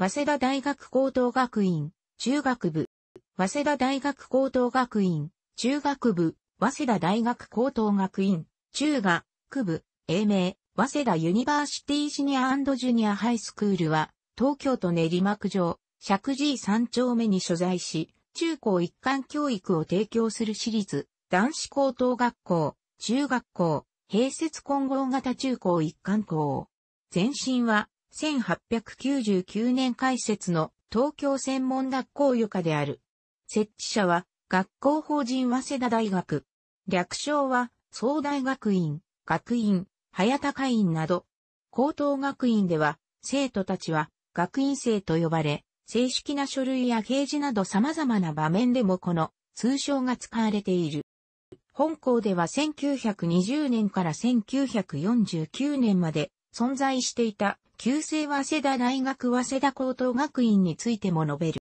早稲田大学高等学院、中学部。早稲田大学高等学院、中学部。早稲田大学高等学院、中学部。英名、早稲田ユニバーシティシニアジュニアハイスクールは、東京都練馬区上、石寺三3丁目に所在し、中高一貫教育を提供する私立、男子高等学校、中学校、併設混合型中高一貫校。前身は、1899年開設の東京専門学校予科である。設置者は学校法人早稲田大学。略称は総大学院、学院、早田会員など。高等学院では生徒たちは学院生と呼ばれ、正式な書類や掲示など様々な場面でもこの通称が使われている。本校では1920年から1949年まで存在していた旧制早稲田大学早稲田高等学院についても述べる。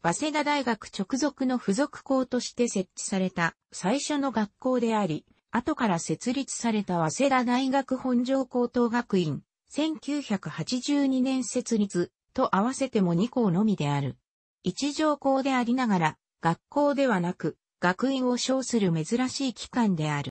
早稲田大学直属の付属校として設置された最初の学校であり、後から設立された早稲田大学本庄高等学院、1982年設立と合わせても2校のみである。一条校でありながら、学校ではなく、学院を称する珍しい機関である。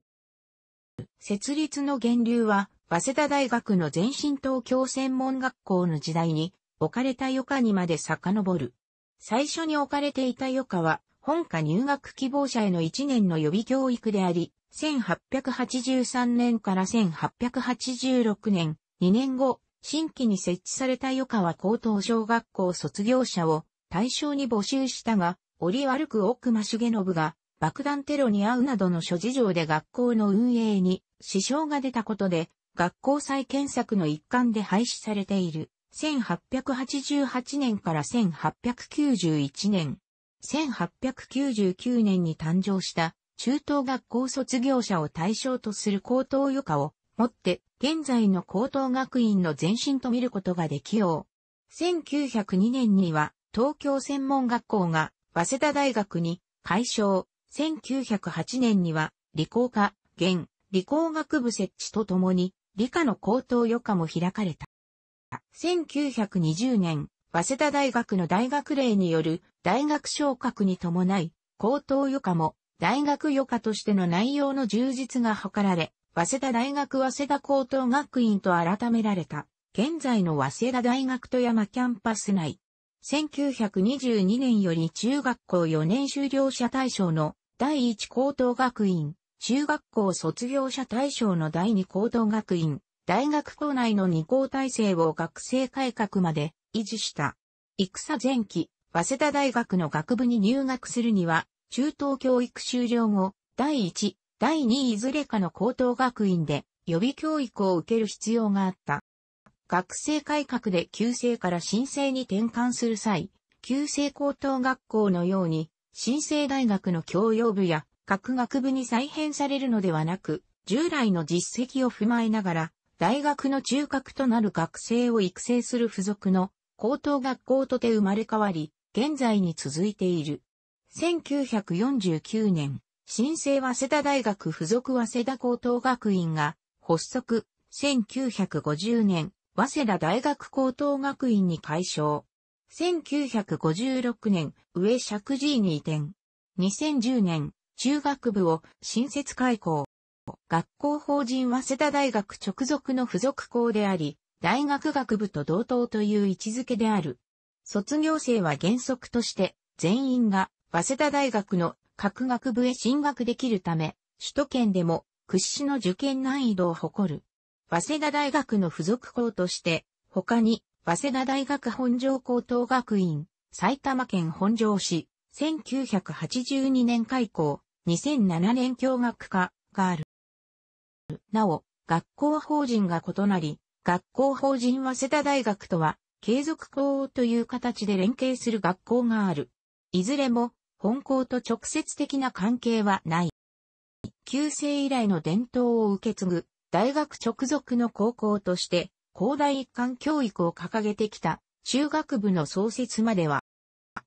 設立の源流は、早稲田大学の前身東京専門学校の時代に置かれた余暇にまで遡る。最初に置かれていた余暇は、本科入学希望者への1年の予備教育であり、1883年から1886年、2年後、新規に設置された余暇は高等小学校卒業者を対象に募集したが、折り悪く奥間重信が爆弾テロに遭うなどの諸事情で学校の運営に支障が出たことで、学校再建策の一環で廃止されている。1888年から1891年。1899年に誕生した中等学校卒業者を対象とする高等余科をもって現在の高等学院の前身と見ることができよう。1902年には東京専門学校が早稲田大学に改称。1908年には理工科、現理工学部設置とともに理科の高等余科も開かれた。1920年、早稲田大学の大学令による大学昇格に伴い、高等余科も大学余科としての内容の充実が図られ、早稲田大学早稲田高等学院と改められた、現在の早稲田大学富山キャンパス内。1922年より中学校4年修了者対象の第一高等学院、中学校卒業者対象の第二高等学院、大学校内の二校体制を学生改革まで維持した。戦前期、早稲田大学の学部に入学するには、中等教育終了後、第一、第二いずれかの高等学院で予備教育を受ける必要があった。学生改革で旧制から新制に転換する際、旧制高等学校のように、新制大学の教養部や各学部に再編されるのではなく、従来の実績を踏まえながら、大学の中核となる学生を育成する付属の高等学校とて生まれ変わり、現在に続いている。1949年、新生早稲田大学付属早稲田高等学院が発足、1950年、早稲田大学高等学院に改称。1956年、上尺字に移転。2010年、中学部を新設開校。学校法人早稲田大学直属の付属校であり、大学学部と同等という位置づけである。卒業生は原則として全員が早稲田大学の各学部へ進学できるため、首都圏でも屈指の受験難易度を誇る。早稲田大学の付属校として、他に、早稲田大学本庄高等学院、埼玉県本庄市、1982年開校、2007年教学科がある。なお、学校法人が異なり、学校法人は瀬田大学とは、継続校という形で連携する学校がある。いずれも、本校と直接的な関係はない。旧制以来の伝統を受け継ぐ、大学直属の高校として、広大一貫教育を掲げてきた、中学部の創設までは、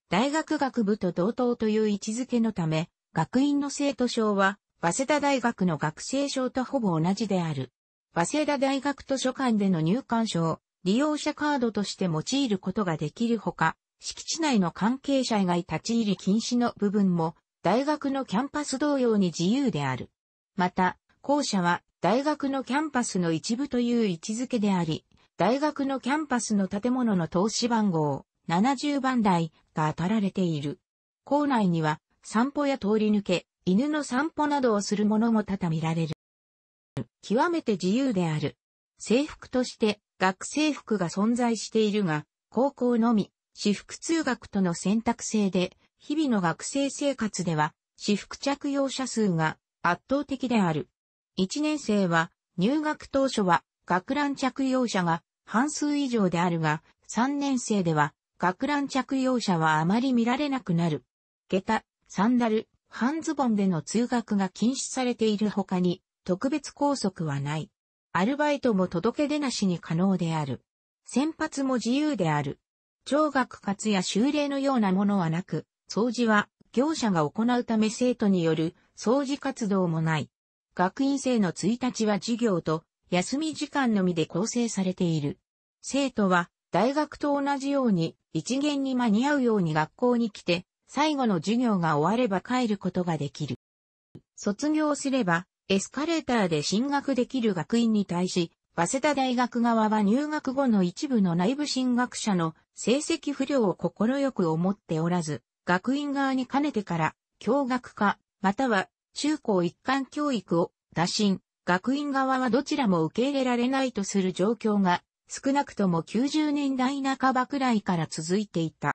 大学学部と同等という位置づけのため、学院の生徒賞は、早稲田大学の学生証とほぼ同じである。早稲田大学図書館での入館証、利用者カードとして用いることができるほか、敷地内の関係者以外立ち入り禁止の部分も、大学のキャンパス同様に自由である。また、校舎は大学のキャンパスの一部という位置づけであり、大学のキャンパスの建物の投資番号70番台が当たられている。校内には散歩や通り抜け、犬の散歩などをする者も多々見られる。極めて自由である。制服として学生服が存在しているが、高校のみ、私服通学との選択制で、日々の学生生活では、私服着用者数が圧倒的である。1年生は、入学当初は、学ラン着用者が半数以上であるが、3年生では、学ラン着用者はあまり見られなくなる。下駄、サンダル、半ズボンでの通学が禁止されている他に、特別拘束はない。アルバイトも届け出なしに可能である。先発も自由である。聴覚活や修例のようなものはなく、掃除は業者が行うため生徒による掃除活動もない。学院生の1日は授業と休み時間のみで構成されている。生徒は大学と同じように一元に間に合うように学校に来て最後の授業が終われば帰ることができる。卒業すれば、エスカレーターで進学できる学院に対し、早稲田大学側は入学後の一部の内部進学者の成績不良を快く思っておらず、学院側に兼ねてから、教学科、または中高一貫教育を打診、学院側はどちらも受け入れられないとする状況が、少なくとも90年代半ばくらいから続いていた。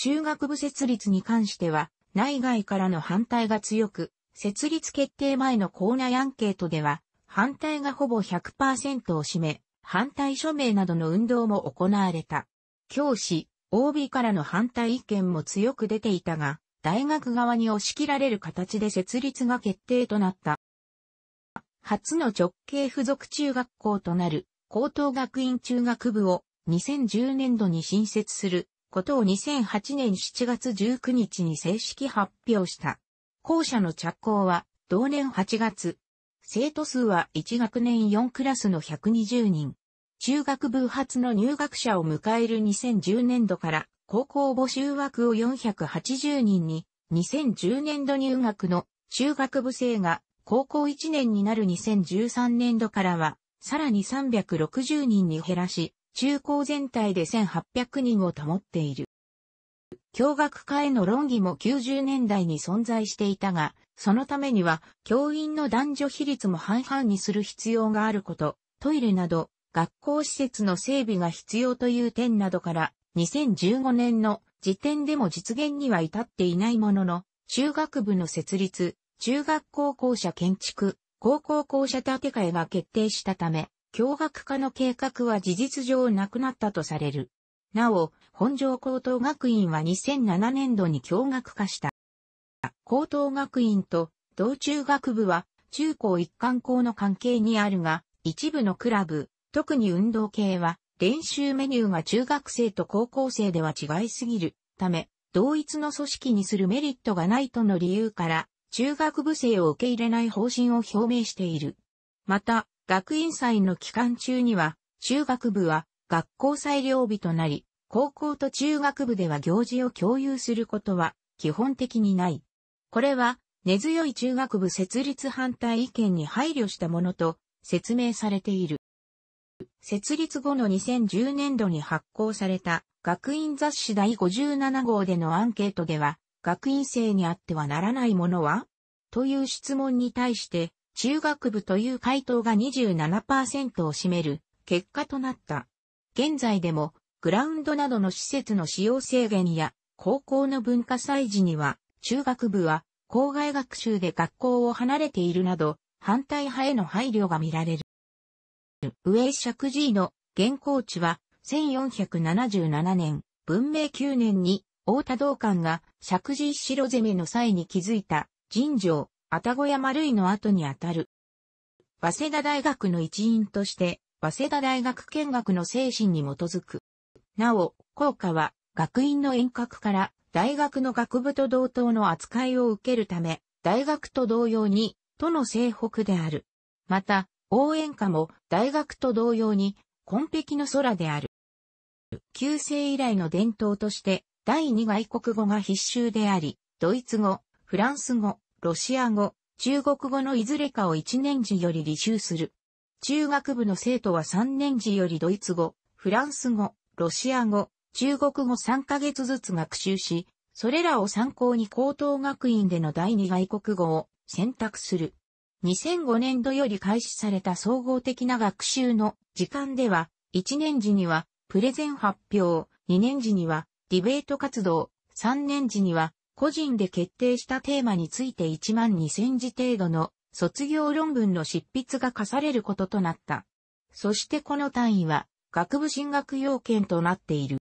中学部設立に関しては、内外からの反対が強く、設立決定前の校内アンケートでは、反対がほぼ100%を占め、反対署名などの運動も行われた。教師、OB からの反対意見も強く出ていたが、大学側に押し切られる形で設立が決定となった。初の直系附属中学校となる高等学院中学部を2010年度に新設することを2008年7月19日に正式発表した。校舎の着工は同年8月。生徒数は1学年4クラスの120人。中学部発の入学者を迎える2010年度から高校募集枠を480人に、2010年度入学の中学部生が高校1年になる2013年度からは、さらに360人に減らし、中高全体で1800人を保っている。教学科への論議も90年代に存在していたが、そのためには教員の男女比率も半々にする必要があること、トイレなど学校施設の整備が必要という点などから2015年の時点でも実現には至っていないものの、中学部の設立、中学校校舎建築、高校校舎建て替えが決定したため、脅迫化の計画は事実上なくなったとされる。なお、本庄高等学院は2007年度に共学化した。高等学院と同中学部は中高一貫校の関係にあるが、一部のクラブ、特に運動系は練習メニューが中学生と高校生では違いすぎるため、同一の組織にするメリットがないとの理由から、中学部生を受け入れない方針を表明している。また、学院祭の期間中には、中学部は学校裁量日となり、高校と中学部では行事を共有することは基本的にない。これは根強い中学部設立反対意見に配慮したものと説明されている。設立後の2010年度に発行された学院雑誌第57号でのアンケートでは、学院生にあってはならないものはという質問に対して、中学部という回答が27%を占める結果となった。現在でもグラウンドなどの施設の使用制限や高校の文化祭時には中学部は校外学習で学校を離れているなど反対派への配慮が見られる。上石寺の現行地は1477年、文明9年に、大田道館が石神城攻めの際に築いた、神城、愛宕丸類の後にあたる。早稲田大学の一員として、早稲田大学見学の精神に基づく。なお、校歌は、学院の遠隔から、大学の学部と同等の扱いを受けるため、大学と同様に、都の西北である。また、応援歌も、大学と同様に、紺碧の空である。旧世以来の伝統として、第二外国語が必修であり、ドイツ語、フランス語、ロシア語、中国語のいずれかを1年次より履修する。中学部の生徒は3年次よりドイツ語、フランス語、ロシア語、中国語3ヶ月ずつ学習し、それらを参考に高等学院での第二外国語を選択する。2005年度より開始された総合的な学習の時間では、1年時にはプレゼン発表、2年時にはディベート活動、3年時には個人で決定したテーマについて1万2000字程度の卒業論文の執筆が課されることとなった。そしてこの単位は学部進学要件となっている。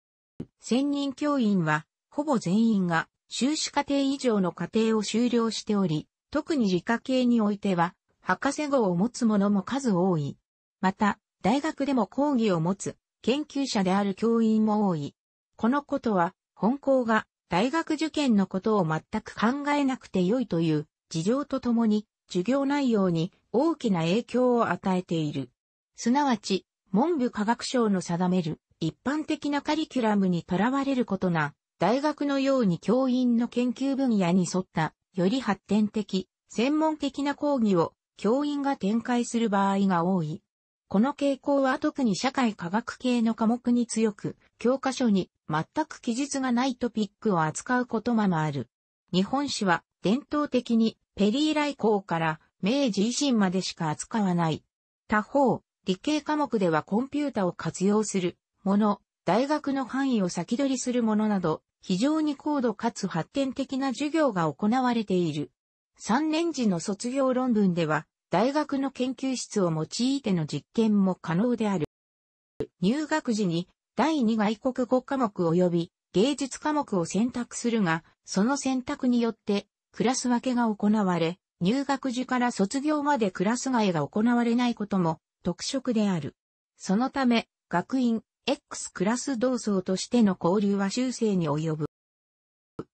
専任教員はほぼ全員が修士課程以上の課程を修了しており、特に自家系においては博士号を持つ者も数多い。また、大学でも講義を持つ研究者である教員も多い。このことは、本校が大学受験のことを全く考えなくて良いという事情とともに、授業内容に大きな影響を与えている。すなわち、文部科学省の定める一般的なカリキュラムにとらわれることな、大学のように教員の研究分野に沿った、より発展的、専門的な講義を教員が展開する場合が多い。この傾向は特に社会科学系の科目に強く、教科書に全く記述がないトピックを扱うことままある。日本史は伝統的にペリー来航から明治維新までしか扱わない。他方、理系科目ではコンピュータを活用するもの、大学の範囲を先取りするものなど、非常に高度かつ発展的な授業が行われている。3年時の卒業論文では、大学の研究室を用いての実験も可能である。入学時に第2外国語科目及び芸術科目を選択するが、その選択によってクラス分けが行われ、入学時から卒業までクラス外が行われないことも特色である。そのため、学院 X クラス同窓としての交流は修正に及ぶ。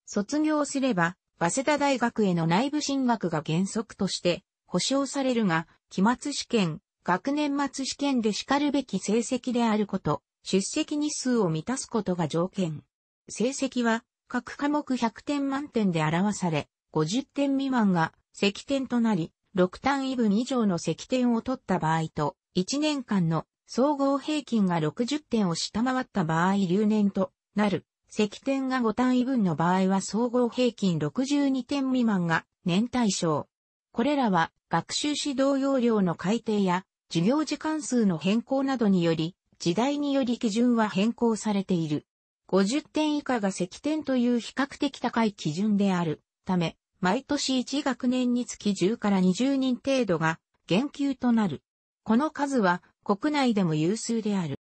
卒業すれば、早稲田大学への内部進学が原則として保証されるが、期末試験、学年末試験で叱るべき成績であること、出席日数を満たすことが条件。成績は、各科目100点満点で表され、50点未満が積点となり、6単位分以上の積点を取った場合と、1年間の総合平均が60点を下回った場合留年となる。積点が5単位分の場合は総合平均62点未満が年対象。これらは学習指導要領の改定や授業時間数の変更などにより、時代により基準は変更されている。50点以下が積点という比較的高い基準であるため、毎年1学年につき10から20人程度が減給となる。この数は国内でも有数である。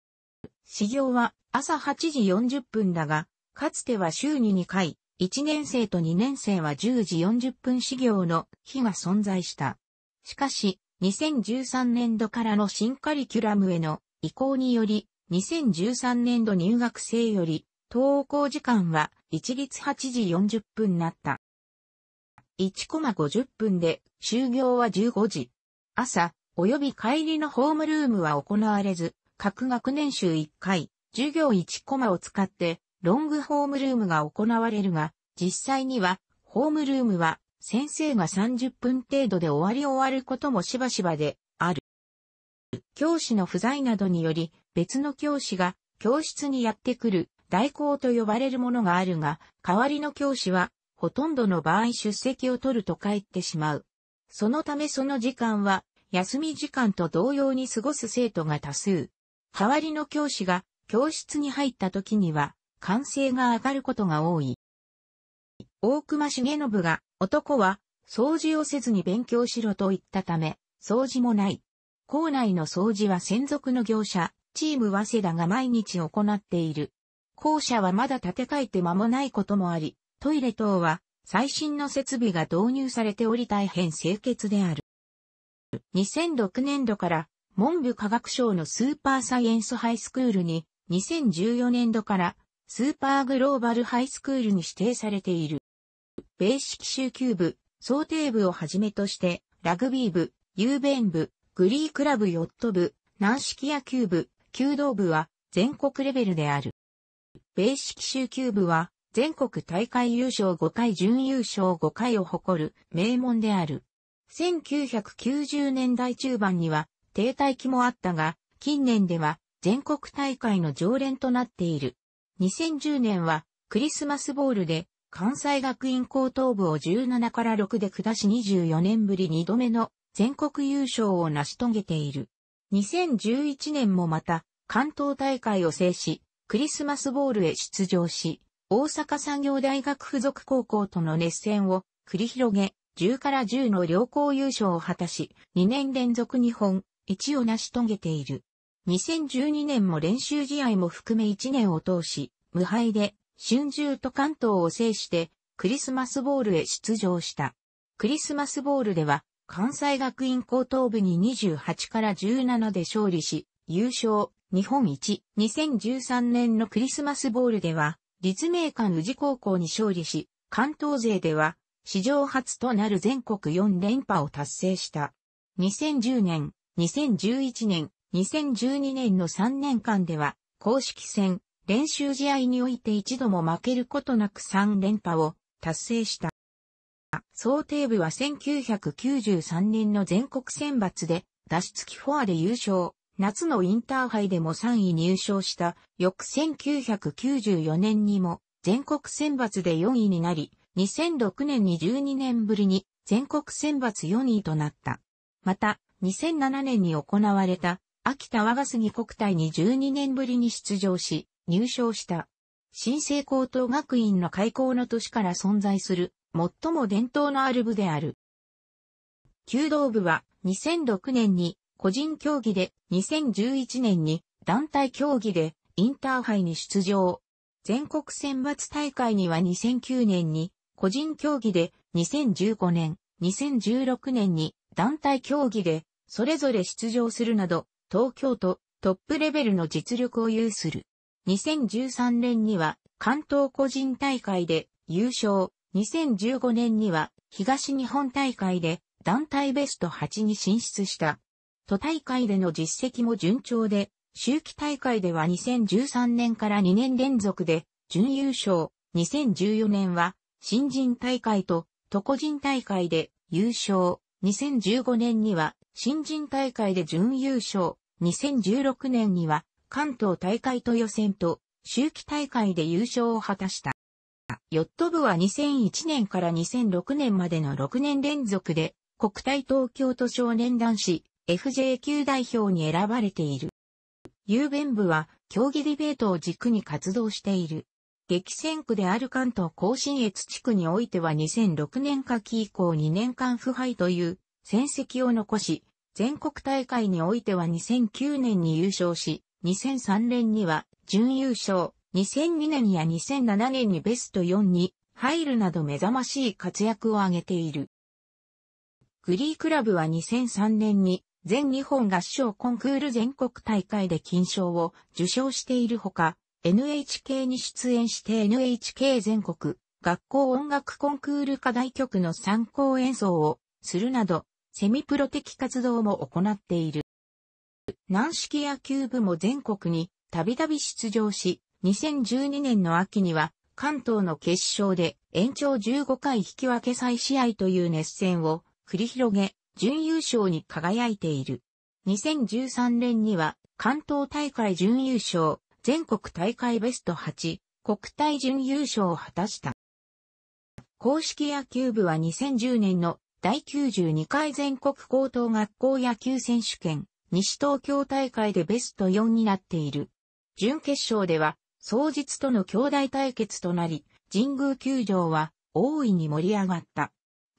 始業は朝8時40分だが、かつては週に2回、1年生と2年生は10時40分始業の日が存在した。しかし、2013年度からの新カリキュラムへの移行により、2013年度入学生より、登校時間は一律8時40分なった。1コマ50分で、就業は15時。朝、及び帰りのホームルームは行われず、各学年週1回、授業1コマを使って、ロングホームルームが行われるが、実際には、ホームルームは先生が30分程度で終わり終わることもしばしばである。教師の不在などにより別の教師が教室にやってくる代行と呼ばれるものがあるが、代わりの教師はほとんどの場合出席を取ると帰ってしまう。そのためその時間は休み時間と同様に過ごす生徒が多数。代わりの教師が教室に入った時には歓声が上がることが多い。大隈重信が、男は、掃除をせずに勉強しろと言ったため、掃除もない。校内の掃除は専属の業者、チーム早稲田が毎日行っている。校舎はまだ建て替えて間もないこともあり、トイレ等は最新の設備が導入されており大変清潔である。2006年度から文部科学省のスーパーサイエンスハイスクールに2014年度からスーパーグローバルハイスクールに指定されている。ベーシキ集球部、想定部をはじめとして、ラグビー部、郵弁部、グリークラブヨット部、軟式野球部、弓道部は全国レベルである。ベーシキ集球部は全国大会優勝5回準優勝5回を誇る名門である。1990年代中盤には停滞期もあったが、近年では全国大会の常連となっている。2010年はクリスマスボールで関西学院高等部を17から6で下し24年ぶり2度目の全国優勝を成し遂げている。2011年もまた関東大会を制し、クリスマスボールへ出場し、大阪産業大学附属高校との熱戦を繰り広げ、10から10の両校優勝を果たし、2年連続日本一を成し遂げている。2012年も練習試合も含め1年を通し、無敗で春秋と関東を制してクリスマスボールへ出場した。クリスマスボールでは関西学院高等部に28から17で勝利し、優勝、日本一、2013年のクリスマスボールでは、立命館宇治高校に勝利し、関東勢では、史上初となる全国4連覇を達成した。2010年、2011年、2012年の3年間では、公式戦、練習試合において一度も負けることなく3連覇を達成した。想定部は1993年の全国選抜で脱出機フォアで優勝、夏のインターハイでも3位入賞した翌1994年にも全国選抜で4位になり、2006年に12年ぶりに全国選抜4位となった。また、2007年に行われた秋田和賀杉国体に12年ぶりに出場し、入賞した。新生高等学院の開校の年から存在する、最も伝統のある部である。弓道部は2006年に個人競技で、2011年に団体競技でインターハイに出場。全国選抜大会には2009年に個人競技で、2015年、2016年に団体競技でそれぞれ出場するなど、東京都トップレベルの実力を有する。2013年には関東個人大会で優勝、2015年には東日本大会で団体ベスト8に進出した。都大会での実績も順調で、秋季大会では2013年から2年連続で準優勝、2014年は新人大会と都個人大会で優勝、2015年には新人大会で準優勝、2016年には関東大会と予選と、周期大会で優勝を果たした。ヨット部は2001年から2006年までの6年連続で、国体東京都少年男子 FJ 級代表に選ばれている。雄弁部は競技ディベートを軸に活動している。激戦区である関東甲信越地区においては2006年夏季以降2年間不敗という戦績を残し、全国大会においては2009年に優勝し、2003年には準優勝、2002年や2007年にベスト4に入るなど目覚ましい活躍を上げている。グリークラブは2003年に全日本合唱コンクール全国大会で金賞を受賞しているほか、NHK に出演して NHK 全国学校音楽コンクール課題曲の参考演奏をするなど、セミプロ的活動も行っている。軟式野球部も全国にたびたび出場し、2012年の秋には関東の決勝で延長15回引き分け再試合という熱戦を繰り広げ、準優勝に輝いている。2013年には関東大会準優勝、全国大会ベスト8、国体準優勝を果たした。公式野球部は2010年の第92回全国高等学校野球選手権、西東京大会でベスト4になっている。準決勝では、双日との兄弟対決となり、神宮球場は大いに盛り上がった。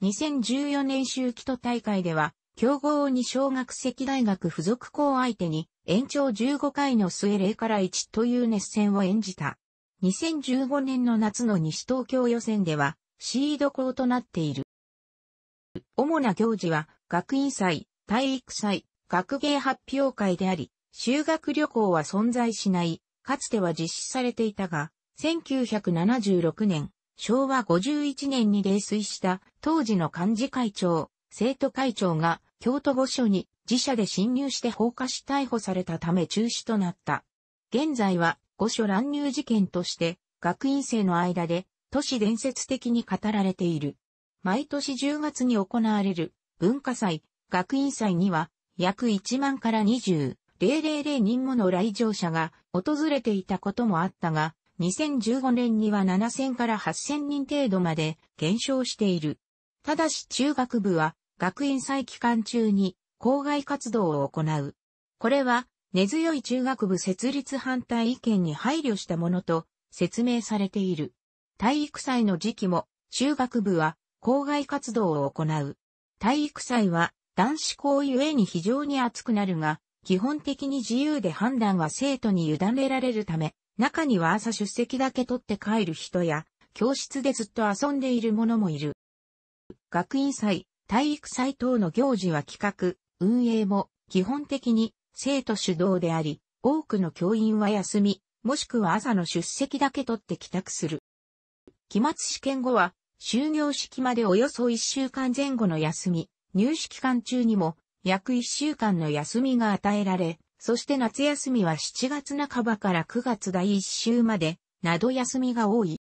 2014年秋季都大会では、強豪に小学赤大学附属校相手に延長15回の末0から1という熱戦を演じた。2015年の夏の西東京予選ではシード校となっている。主な行事は学院祭、体育祭、学芸発表会であり、修学旅行は存在しない、かつては実施されていたが、1976年、昭和51年に泥酔した当時の幹事会長、生徒会長が京都御所に自社で侵入して放火し逮捕されたため中止となった。現在は御所乱入事件として学院生の間で都市伝説的に語られている。毎年10月に行われる文化祭、学院祭には約1万から20、000人もの来場者が訪れていたこともあったが、2015年には7000から8000人程度まで減少している。ただし中学部は学院再期間中に校外活動を行う。これは根強い中学部設立反対意見に配慮したものと説明されている。体育祭の時期も中学部は校外活動を行う。体育祭は男子校ゆえに非常に熱くなるが、基本的に自由で判断は生徒に委ねられるため、中には朝出席だけ取って帰る人や、教室でずっと遊んでいる者もいる。学院祭、体育祭等の行事は企画、運営も基本的に生徒主導であり、多くの教員は休み、もしくは朝の出席だけ取って帰宅する。期末試験後は、終業式までおよそ1週間前後の休み、入試期間中にも約1週間の休みが与えられ、そして夏休みは7月半ばから9月第1週まで、など休みが多い。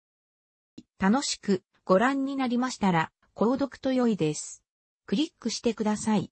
楽しくご覧になりましたら、購読と良いです。クリックしてください。